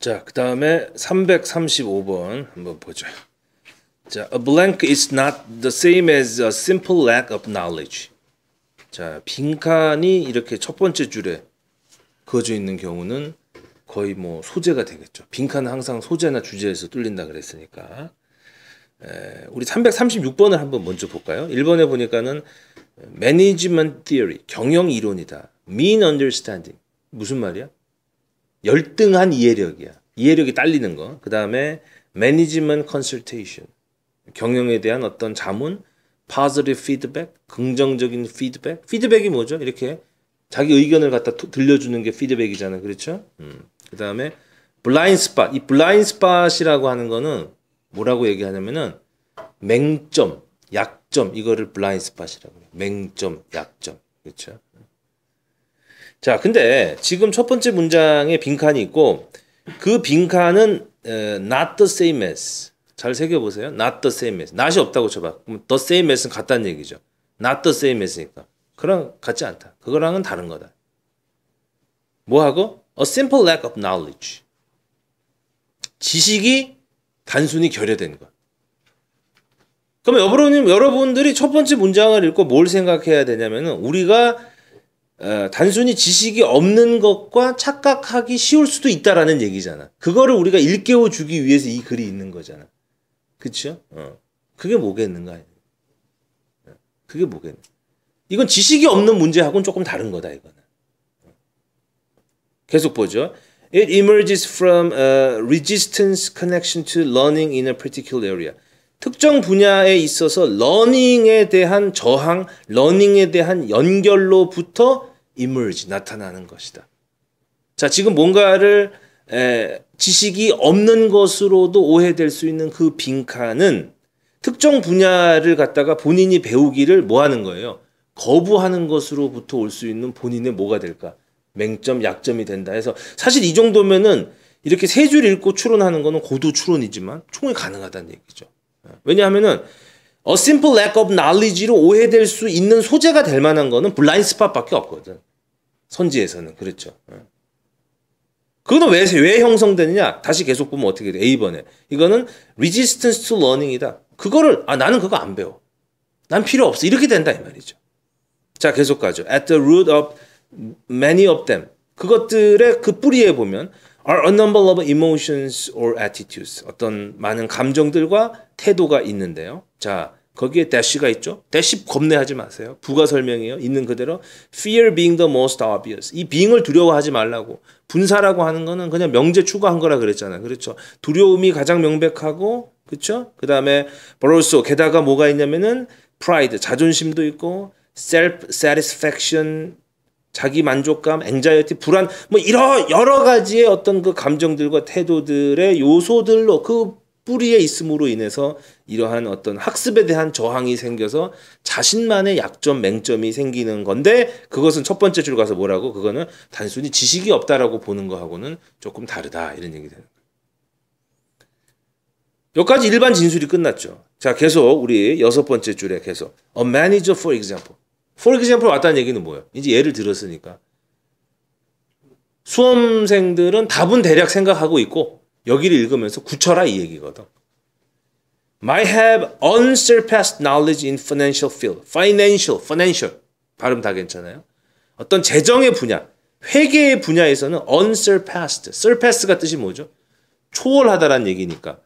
자, 그 다음에 335번 한번 보죠. 자, a blank is not the same as a simple lack of knowledge. 자, 빈칸이 이렇게 첫 번째 줄에 그어져 있는 경우는 거의 뭐 소재가 되겠죠. 빈칸은 항상 소재나 주제에서 뚫린다 그랬으니까. 에, 우리 336번을 한번 먼저 볼까요? 1번에 보니까는 management theory, 경영 이론이다. mean understanding. 무슨 말이야? 열등한 이해력이야. 이해력이 딸리는 거. 그 다음에 매니지먼트 컨설테이션. 경영에 대한 어떤 자문, 파 o s i t i v 긍정적인 피드백. 피드백이 뭐죠? 이렇게 자기 의견을 갖다 들려주는 게 피드백이잖아요. 그렇죠? 음. 그 다음에 블라인 스팟. 이블라인 스팟이라고 하는 거는 뭐라고 얘기하냐면은 맹점, 약점 이거를 블라인 스팟이라고 해요. 맹점, 약점. 그렇죠? 자, 근데 지금 첫 번째 문장에 빈칸이 있고 그 빈칸은 에, not the same as 잘 새겨 보세요. not the same as n 이 없다고 쳐봐. 그럼 the same as는 같다는 얘기죠. not the same as니까 그랑 같지 않다. 그거랑은 다른 거다. 뭐하고 a simple lack of knowledge 지식이 단순히 결여된 것. 그럼 여러분, 여러분들이 첫 번째 문장을 읽고 뭘 생각해야 되냐면은 우리가 어, 단순히 지식이 없는 것과 착각하기 쉬울 수도 있다라는 얘기잖아. 그거를 우리가 일깨워 주기 위해서 이 글이 있는 거잖아. 그쵸? 어. 그게 뭐겠는가? 어. 그게 뭐겠는 이건 지식이 없는 문제하고는 조금 다른 거다, 이거는. 어. 계속 보죠. It emerges from a resistance connection to learning in a particular area. 특정 분야에 있어서 러닝에 대한 저항, 러닝에 대한 연결로부터 e 물 e r 나타나는 것이다. 자, 지금 뭔가를 에, 지식이 없는 것으로도 오해될 수 있는 그 빈칸은 특정 분야를 갖다가 본인이 배우기를 뭐 하는 거예요? 거부하는 것으로부터 올 수 있는 본인의 뭐가 될까? 맹점, 약점이 된다 해서 사실 이 정도면은 이렇게 세 줄 읽고 추론하는 거는 고도 추론이지만 충분히 가능하다는 얘기죠. 왜냐하면은 a simple lack of knowledge로 오해될 수 있는 소재가 될 만한 거는 블라인 스팟밖에 없거든. 선지에서는 그렇죠 어. 그거는 왜, 왜 형성되느냐? 다시 계속 보면 어떻게 돼? A번에. 이거는 resistance to learning이다. 그거를, 아, 나는 그거 안 배워. 난 필요 없어. 이렇게 된다, 이 말이죠. 자, 계속 가죠. At the root of many of them. 그것들의 그 뿌리에 보면 are a number of emotions or attitudes. 어떤 많은 감정들과 태도가 있는데요. 자, 거기에 대시가 있죠. 대시 겁내하지 마세요. 부가 설명이에요. 있는 그대로 fear being the most obvious. 이 being을 두려워하지 말라고. 분사라고 하는 거는 그냥 명제 추가한 거라 그랬잖아요. 그렇죠. 두려움이 가장 명백하고 그렇죠? 그다음에 벌 o r 게다가 뭐가 있냐면은 pride 자존심도 있고 self satisfaction 자기 만족감, n 앵자이어티, 불안 뭐 이런 여러 가지의 어떤 그 감정들과 태도들의 요소들로 그 뿌리에 있음으로 인해서 이러한 어떤 학습에 대한 저항이 생겨서 자신만의 약점, 맹점이 생기는 건데 그것은 첫 번째 줄 가서 뭐라고 그거는 단순히 지식이 없다라고 보는 거하고는 조금 다르다 이런 얘기 되는 거예요. 여기까지 일반 진술이 끝났죠. 자, 계속 우리 여섯 번째 줄에 계속 a manager for example. for example 왔다는 얘기는 뭐예요? 이제 예를 들었으니까 수험생들은 답은 대략 생각하고 있고 여기를 읽으면서 굳혀라 이 얘기거든. i have unsurpassed knowledge in financial field. Financial, financial. 발음 다 괜찮아요? 어떤 재정의 분야, 회계의 분야에서는 unsurpassed. surpass가 뜻이 뭐죠? 초월하다라는 얘기니까.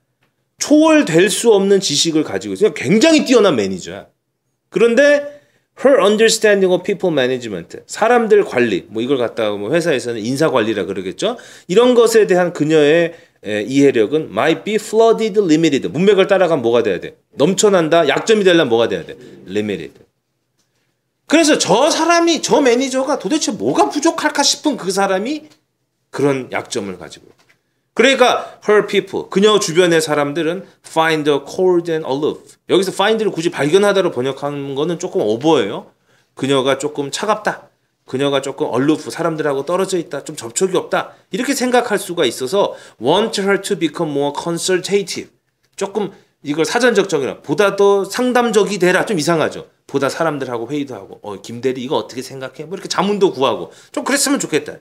초월될 수 없는 지식을 가지고 있어요. 굉장히 뛰어난 매니저야. 그런데 her understanding of people management, 사람들 관리, 뭐 이걸 갖다가 뭐 회사에서는 인사 관리라 그러겠죠. 이런 것에 대한 그녀의 이해력은 might be flooded, limited. 문맥을 따라가면 뭐가 돼야 돼? 넘쳐난다. 약점이 되려면 뭐가 돼야 돼? limited. 그래서 저 사람이 저 매니저가 도대체 뭐가 부족할까 싶은 그 사람이 그런 약점을 가지고. 그러니까 her people, 그녀 주변의 사람들은 find her cold and aloof. 여기서 find를 굳이 발견하다로 번역하는 거는 조금 오버예요. 그녀가 조금 차갑다. 그녀가 조금 얼룩프 사람들하고 떨어져 있다 좀 접촉이 없다 이렇게 생각할 수가 있어서 want her to become more consultative 조금 이걸 사전적 정의라 보다 더 상담적이 되라 좀 이상하죠 보다 사람들하고 회의도 하고 어 김대리 이거 어떻게 생각해 뭐 이렇게 자문도 구하고 좀 그랬으면 좋겠다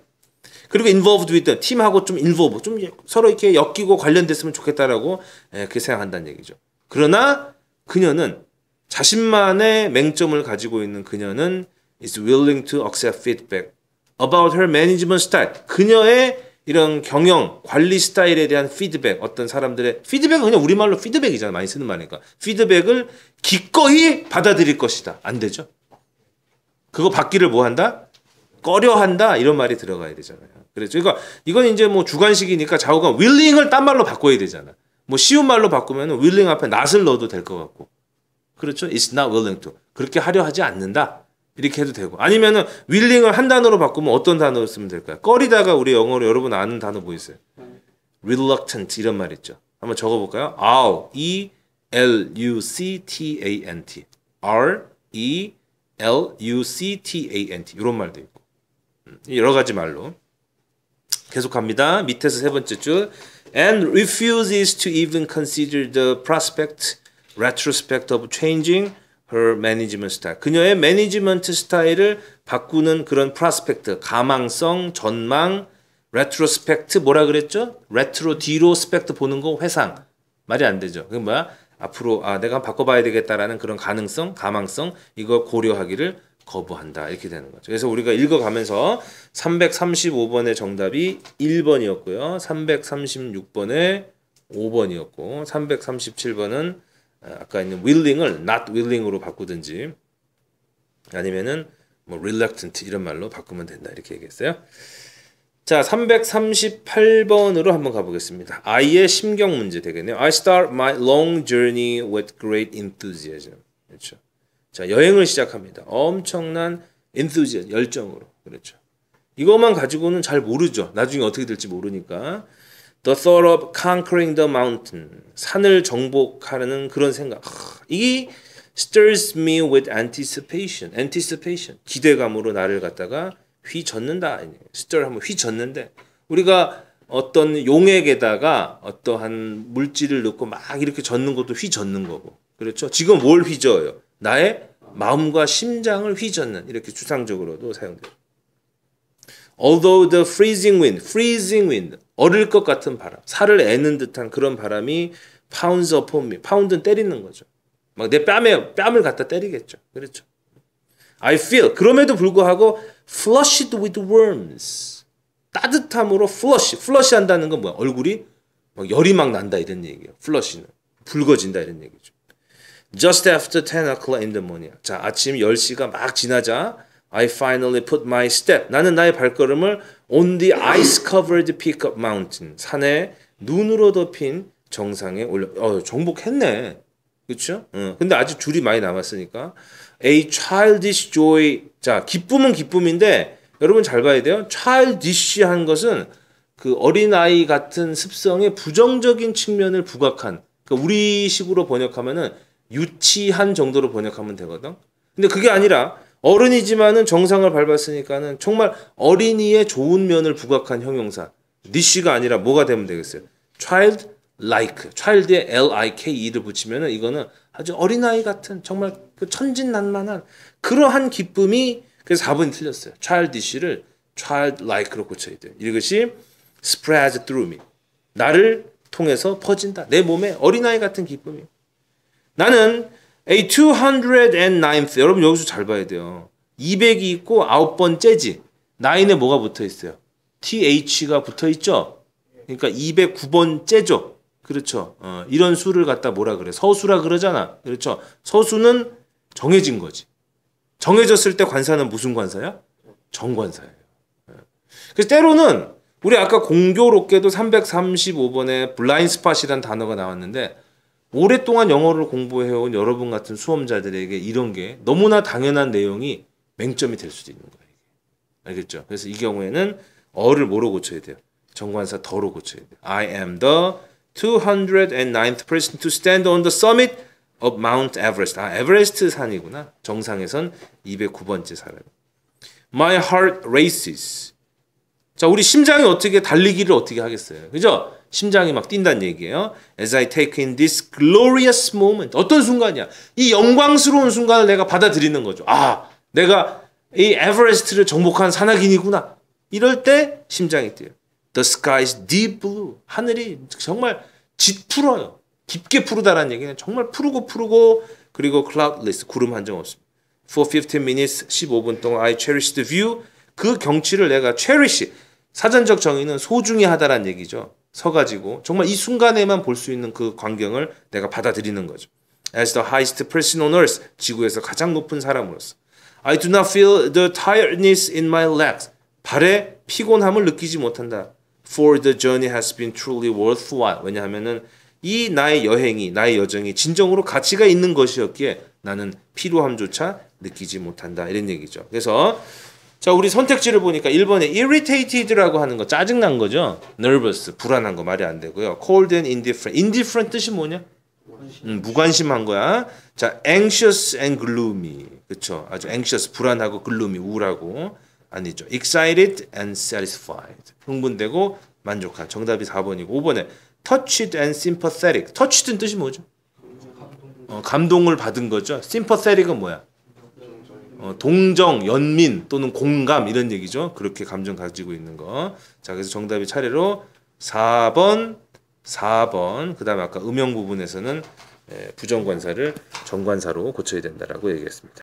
그리고 involved with them, 팀하고 좀 involve 좀 서로 이렇게 엮이고 관련됐으면 좋겠다라고 예, 그렇게 생각한다는 얘기죠 그러나 그녀는 자신만의 맹점을 가지고 있는 그녀는 is willing to accept feedback about her management style. 그녀의 이런 경영 관리 스타일에 대한 피드백 어떤 사람들의 피드백은 그냥 우리말로 피드백이잖아 많이 쓰는 말이니까 피드백을 기꺼이 받아들일 것이다 안 되죠 그거 받기를 뭐 한다 꺼려한다 이런 말이 들어가야 되잖아요 그렇죠 그러니까 이건 이제 뭐 주관식이니까 좌우가 윌링을 딴 말로 바꿔야 되잖아 뭐 쉬운 말로 바꾸면 윌링 앞에 낫을 넣어도 될 것 같고 그렇죠 it's not willing to 그렇게 하려 하지 않는다 이렇게 해도 되고 아니면은 윌링을 한 단어로 바꾸면 어떤 단어로 쓰면 될까요? 꺼리다가 우리 영어로 여러분 아는 단어 뭐 있어요? reluctant 이런 말 있죠. 한번 적어볼까요? 아 E L U C T A N T R E L U C T A N T 이런 말도 있고 음, 여러 가지 말로 계속합니다. 밑에서 세 번째 줄 and refuses to even consider the prospect retrospect of changing her management style. 그녀의 매니지먼트 스타일을 바꾸는 그런 프로스펙트, 가망성, 전망, 레트로스펙트 뭐라 그랬죠? 레트로 뒤로 스펙트 보는 거 회상. 말이 안 되죠. 그 뭐야? 앞으로 아 내가 바꿔봐야 되겠다라는 그런 가능성, 가망성 이거 고려하기를 거부한다 이렇게 되는 거죠. 그래서 우리가 읽어가면서 335번의 정답이 1번이었고요, 336번의 5번이었고, 337번은 아까 있는 willing을 not willing으로 바꾸든지 아니면은 뭐 reluctant 이런 말로 바꾸면 된다 이렇게 얘기했어요. 자, 338번으로 한번 가보겠습니다. 아이의 심경 문제 되겠네요. I start my long journey with great enthusiasm. 그렇죠. 자, 여행을 시작합니다. 엄청난 enthusiasm, 열정으로. 그렇죠. 이것만 가지고는 잘 모르죠. 나중에 어떻게 될지 모르니까. The thought of conquering the mountain. 산을 정복하는 그런 생각. 하, 이게 stirs me with anticipation. anticipation. 기대감으로 나를 갖다가 휘젓는다. stir 하면 휘젓는데 우리가 어떤 용액에다가 어떠한 물질을 넣고 막 이렇게 젓는 것도 휘젓는 거고. 그렇죠? 지금 뭘 휘저어요? 나의 마음과 심장을 휘젓는 이렇게 추상적으로도 사용돼요. Although the freezing wind, freezing wind, 어릴 것 같은 바람, 살을 애는 듯한 그런 바람이 파운드 어폼미, 파운드는 때리는 거죠. 막 내 뺨에 뺨을 갖다 때리겠죠. 그렇죠. I feel 그럼에도 불구하고 flushed with worms 따뜻함으로 flush, flush 한다는 건 뭐야? 얼굴이 막 열이 막 난다 이런 얘기예요. flush는 붉어진다 이런 얘기죠. Just after 10 o'clock in the morning. 자, 아침 10시가 막 지나자 I finally put my step. 나는 나의 발걸음을 on the ice covered peak of mountain. 산에 눈으로 덮인 정상에 올려. 어, 정복했네. 그렇죠? 어, 근데 아직 줄이 많이 남았으니까 a childish joy. 자, 기쁨은 기쁨인데 여러분 잘 봐야 돼요. childish한 것은 그 어린아이 같은 습성에 부정적인 측면을 부각한 그러니까 우리식으로 번역하면은 유치한 정도로 번역하면 되거든. 근데 그게 아니라 어른이지만은 정상을 밟았으니까는 정말 어린이의 좋은 면을 부각한 형용사. 니쉬가 아니라 뭐가 되면 되겠어요? child like. child에 l i k e를 붙이면은 이거는 아주 어린아이 같은 정말 그 천진난만한 그러한 기쁨이 그래서 4번이 틀렸어요. childish를 child like로 고쳐야 돼요. 이것이 spread through me. 나를 통해서 퍼진다. 내 몸에 어린아이 같은 기쁨이. 나는 A 209th. 여러분 여기서 잘 봐야 돼요. 200이 있고 아홉 번째지 9에 뭐가 붙어 있어요? TH가 붙어 있죠? 그러니까 209번 째죠 그렇죠. 어, 이런 수를 갖다 뭐라 그래? 서수라 그러잖아. 그렇죠. 서수는 정해진 거지. 정해졌을 때 관사는 무슨 관사야? 정관사예요. 어. 그래서 때로는 우리 아까 공교롭게도 335번에 블라인 스팟이란 단어가 나왔는데 오랫동안 영어를 공부해온 여러분 같은 수험자들에게 이런 게 너무나 당연한 내용이 맹점이 될 수도 있는 거예요. 알겠죠? 그래서 이 경우에는 어를 뭐로 고쳐야 돼요? 정관사 더로 고쳐야 돼요. I am the 209th person to stand on the summit of Mount Everest. 아, 에베레스트 산이구나. 정상에선 209번째 사람. My heart races. 자, 우리 심장이 어떻게 달리기를 어떻게 하겠어요? 그죠? 심장이 막 뛴다는 얘기예요. As I take in this glorious moment. 어떤 순간이야? 이 영광스러운 순간을 내가 받아들이는 거죠. 아, 내가 이 에베레스트를 정복한 산악인이구나. 이럴 때 심장이 뛰어요. The sky is deep blue. 하늘이 정말 짙푸어요. 깊게 푸르다라는 얘기는 정말 푸르고 푸르고 그리고 cloudless 구름 한 점 없습니다. For 15 minutes 15분 동안 I cherish the view 그 경치를 내가 cherish 사전적 정의는 소중히 하다라는 얘기죠. 서가지고 정말 이 순간에만 볼 수 있는 그 광경을 내가 받아들이는 거죠. As the highest person on earth, 지구에서 가장 높은 사람으로서. I do not feel the tiredness in my legs. 발에 피곤함을 느끼지 못한다. For the journey has been truly worthwhile. 왜냐하면이 나의 여행이 나의 여정이 진정으로 가치가 있는 것이었기에 나는 피로함조차 느끼지 못한다. 이런 얘기죠. 그래서 자, 우리 선택지를 보니까 1번에 irritated라고 하는 거 짜증난 거죠. nervous, 불안한 거 말이 안 되고요. cold and indifferent. indifferent 뜻이 뭐냐? 음, 무관심한 거야. 자, anxious and gloomy. 그렇죠. 아주 anxious 불안하고 gloomy 우울하고 아니죠. excited and satisfied. 흥분되고 만족한. 정답이 4번이고 5번에 touched and sympathetic. touched는 뜻이 뭐죠? 어, 감동을 받은 거죠. sympathetic은 뭐야? 어, 동정, 연민 또는 공감 이런 얘기죠. 그렇게 감정 가지고 있는 거. 자, 그래서 정답이 차례로 4번, 4번. 그다음에 아까 음영 부분에서는 부정관사를 정관사로 고쳐야 된다라고 얘기했습니다.